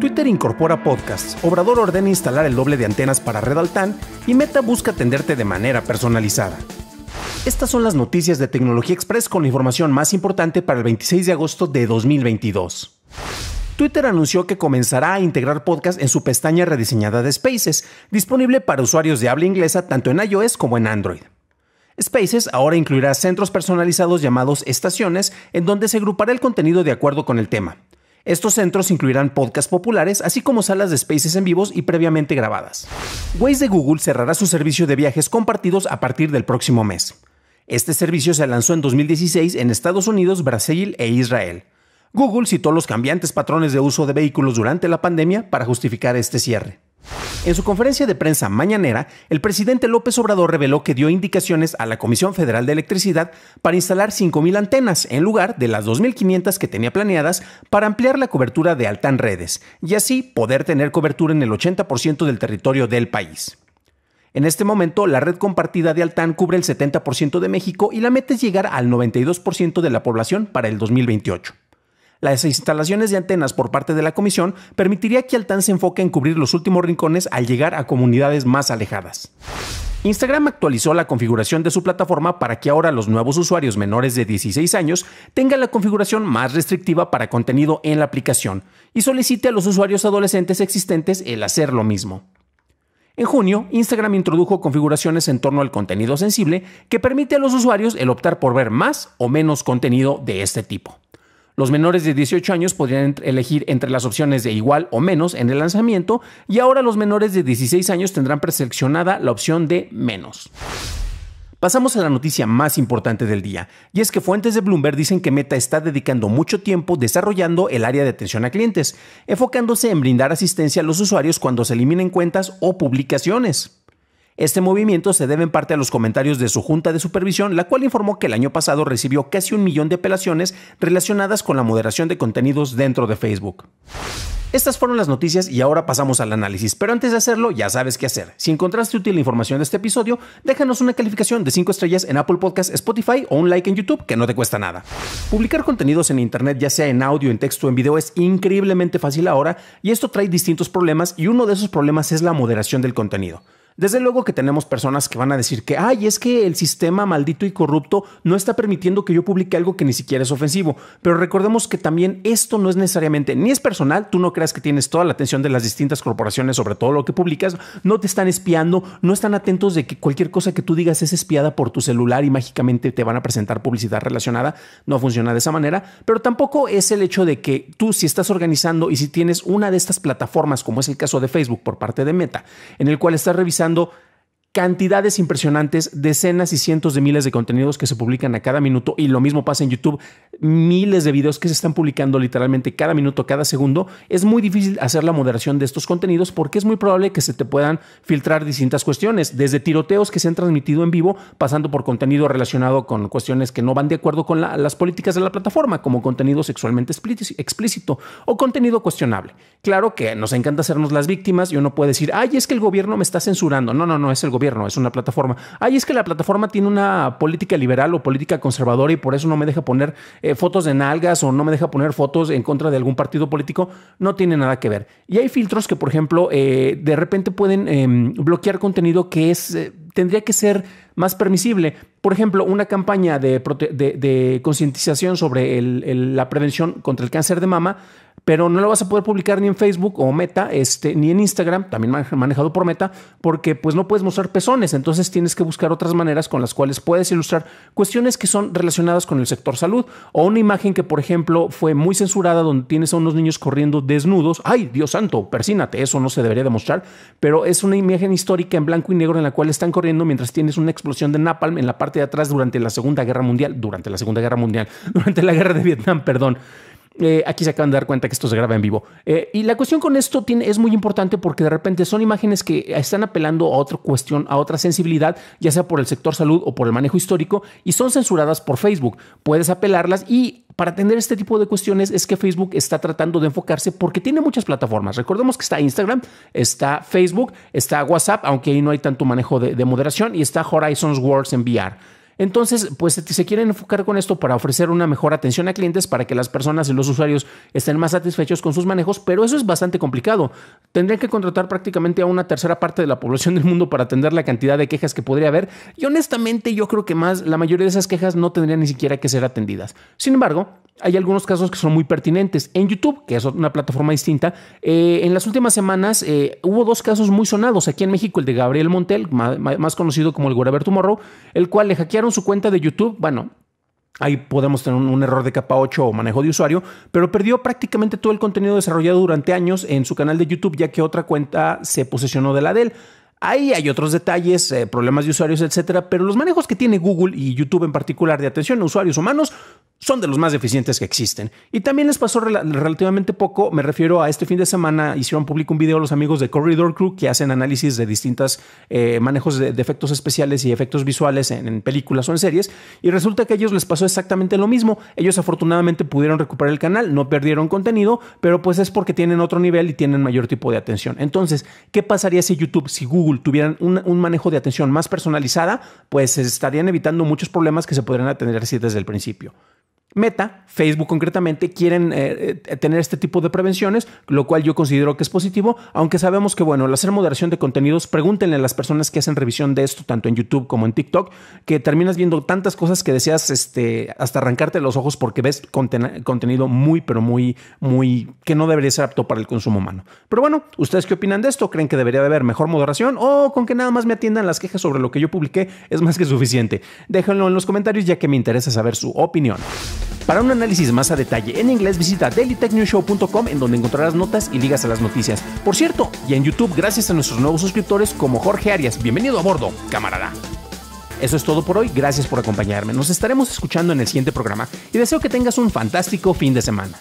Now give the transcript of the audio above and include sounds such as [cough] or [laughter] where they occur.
Twitter incorpora podcasts, Obrador ordena instalar el doble de antenas para Red Altán y Meta busca atenderte de manera personalizada. Estas son las noticias de Tecnología Express con la información más importante para el 26 de agosto de 2022. Twitter anunció que comenzará a integrar podcasts en su pestaña rediseñada de Spaces, disponible para usuarios de habla inglesa tanto en iOS como en Android. Spaces ahora incluirá centros personalizados llamados estaciones, en donde se agrupará el contenido de acuerdo con el tema. Estos centros incluirán podcasts populares, así como salas de spaces en vivos y previamente grabadas. Ways de Google cerrará su servicio de viajes compartidos a partir del próximo mes. Este servicio se lanzó en 2016 en Estados Unidos, Brasil e Israel. Google citó los cambiantes patrones de uso de vehículos durante la pandemia para justificar este cierre. En su conferencia de prensa mañanera, el presidente López Obrador reveló que dio indicaciones a la Comisión Federal de Electricidad para instalar 5.000 antenas en lugar de las 2.500 que tenía planeadas para ampliar la cobertura de Altan Redes y así poder tener cobertura en el 80% del territorio del país. En este momento, la red compartida de Altán cubre el 70% de México y la meta es llegar al 92% de la población para el 2028. Las instalaciones de antenas por parte de la Comisión permitiría que Altan se enfoque en cubrir los últimos rincones al llegar a comunidades más alejadas. Instagram actualizó la configuración de su plataforma para que ahora los nuevos usuarios menores de 16 años tengan la configuración más restrictiva para contenido en la aplicación y solicite a los usuarios adolescentes existentes el hacer lo mismo. En junio, Instagram introdujo configuraciones en torno al contenido sensible que permite a los usuarios el optar por ver más o menos contenido de este tipo. Los menores de 18 años podrían elegir entre las opciones de igual o menos en el lanzamiento y ahora los menores de 16 años tendrán preseleccionada la opción de menos. Pasamos a la noticia más importante del día, y es que fuentes de Bloomberg dicen que Meta está dedicando mucho tiempo desarrollando el área de atención a clientes, enfocándose en brindar asistencia a los usuarios cuando se eliminen cuentas o publicaciones. Este movimiento se debe en parte a los comentarios de su Junta de Supervisión, la cual informó que el año pasado recibió casi un millón de apelaciones relacionadas con la moderación de contenidos dentro de Facebook. Estas fueron las noticias y ahora pasamos al análisis, pero antes de hacerlo ya sabes qué hacer. Si encontraste útil la información de este episodio, déjanos una calificación de 5 estrellas en Apple Podcasts, Spotify o un like en YouTube que no te cuesta nada. Publicar contenidos en Internet, ya sea en audio, en texto o en video, es increíblemente fácil ahora y esto trae distintos problemas y uno de esos problemas es la moderación del contenido. Desde luego que tenemos personas que van a decir que, ay, es que el sistema maldito y corrupto no está permitiendo que yo publique algo que ni siquiera es ofensivo, pero recordemos que también esto no es necesariamente ni es personal, tú no creas que tienes toda la atención de las distintas corporaciones sobre todo lo que publicas, no te están espiando, no están atentos de que cualquier cosa que tú digas es espiada por tu celular y mágicamente te van a presentar publicidad relacionada, no funciona de esa manera, pero tampoco es el hecho de que tú si estás organizando y si tienes una de estas plataformas, como es el caso de Facebook por parte de Meta, en el cual estás revisando pensando cantidades impresionantes, decenas y cientos de miles de contenidos que se publican a cada minuto y lo mismo pasa en YouTube, miles de videos que se están publicando literalmente cada minuto, cada segundo, es muy difícil hacer la moderación de estos contenidos porque es muy probable que se te puedan filtrar distintas cuestiones, desde tiroteos que se han transmitido en vivo, pasando por contenido relacionado con cuestiones que no van de acuerdo con las políticas de la plataforma, como contenido sexualmente explícito o contenido cuestionable. Claro que nos encanta hacernos las víctimas y uno puede decir, ay, es que el gobierno me está censurando. No, no, no, es el gobierno es una plataforma. ahí es que la plataforma tiene una política liberal o política conservadora y por eso no me deja poner eh, fotos de nalgas o no me deja poner fotos en contra de algún partido político. No tiene nada que ver. Y hay filtros que, por ejemplo, eh, de repente pueden em, bloquear contenido que es eh, tendría que ser más permisible. Por ejemplo, una campaña de, concientización sobre la prevención contra el cáncer de mama pero no lo vas a poder publicar ni en Facebook o Meta, este, ni en Instagram, también manejado por Meta, porque pues no puedes mostrar pezones, entonces tienes que buscar otras maneras con las cuales puedes ilustrar cuestiones que son relacionadas con el sector salud o una imagen que por ejemplo fue muy censurada donde tienes a unos niños corriendo desnudos, ay Dios santo, persínate, eso no se debería demostrar, pero es una imagen histórica en blanco y negro en la cual están corriendo mientras tienes una explosión de napalm en la parte de atrás durante la Segunda Guerra Mundial, durante la Segunda Guerra Mundial, [laughs] durante la Guerra de Vietnam, perdón. Eh, aquí se acaban de dar cuenta que esto se graba en vivo. Eh, y la cuestión con esto tiene, es muy importante porque de repente son imágenes que están apelando a otra cuestión, a otra sensibilidad, ya sea por el sector salud o por el manejo histórico, y son censuradas por Facebook. Puedes apelarlas y para atender este tipo de cuestiones es que Facebook está tratando de enfocarse porque tiene muchas plataformas. Recordemos que está Instagram, está Facebook, está WhatsApp, aunque ahí no hay tanto manejo de, de moderación, y está Horizons Worlds en VR. Entonces, pues se quieren enfocar con esto para ofrecer una mejor atención a clientes, para que las personas y los usuarios estén más satisfechos con sus manejos, pero eso es bastante complicado. Tendrían que contratar prácticamente a una tercera parte de la población del mundo para atender la cantidad de quejas que podría haber, y honestamente yo creo que más la mayoría de esas quejas no tendrían ni siquiera que ser atendidas. Sin embargo, hay algunos casos que son muy pertinentes. En YouTube, que es una plataforma distinta, eh, en las últimas semanas eh, hubo dos casos muy sonados aquí en México, el de Gabriel Montel, más, conocido como el Guaraber Tomorrow, el cual le hackearon su cuenta de YouTube, bueno, Ahí podemos tener un, error de capa 8 o manejo de usuario, pero perdió prácticamente todo el contenido desarrollado durante años en su canal de YouTube, ya que otra cuenta se posesionó de la de él. Ahí hay otros detalles, eh, problemas de usuarios, etcétera, pero los manejos que tiene Google y YouTube en particular de atención a usuarios humanos son de los más deficientes que existen. Y también les pasó relativamente poco, me refiero a este fin de semana, hicieron público un video los amigos de Corridor Crew que hacen análisis de distintos eh, manejos de, efectos especiales y efectos visuales en, películas o en series, y resulta que a ellos les pasó exactamente lo mismo. Ellos afortunadamente pudieron recuperar el canal, no perdieron contenido, pero pues es porque tienen otro nivel y tienen mayor tipo de atención. Entonces, ¿qué pasaría si YouTube, si Google tuvieran un, un manejo de atención más personalizada? Pues estarían evitando muchos problemas que se podrían atender así desde el principio. Meta, Facebook concretamente, quieren eh, eh, tener este tipo de prevenciones, lo cual yo considero que es positivo, aunque sabemos que, bueno, al hacer moderación de contenidos, pregúntenle a las personas que hacen revisión de esto, tanto en YouTube como en TikTok, que terminas viendo tantas cosas que deseas este, hasta arrancarte los ojos porque ves contenido muy, pero muy, muy, que no debería ser apto para el consumo humano. Pero bueno, ¿ustedes qué opinan de esto? ¿Creen que debería haber mejor moderación o con que nada más me atiendan las quejas sobre lo que yo publiqué es más que suficiente? Déjenlo en los comentarios ya que me interesa saber su opinión. Para un análisis más a detalle en inglés, visita dailytechnewshow.com en donde encontrarás notas y ligas a las noticias. Por cierto, y en YouTube, gracias a nuestros nuevos suscriptores como Jorge Arias. Bienvenido a bordo, camarada. Eso es todo por hoy, gracias por acompañarme. Nos estaremos escuchando en el siguiente programa y deseo que tengas un fantástico fin de semana.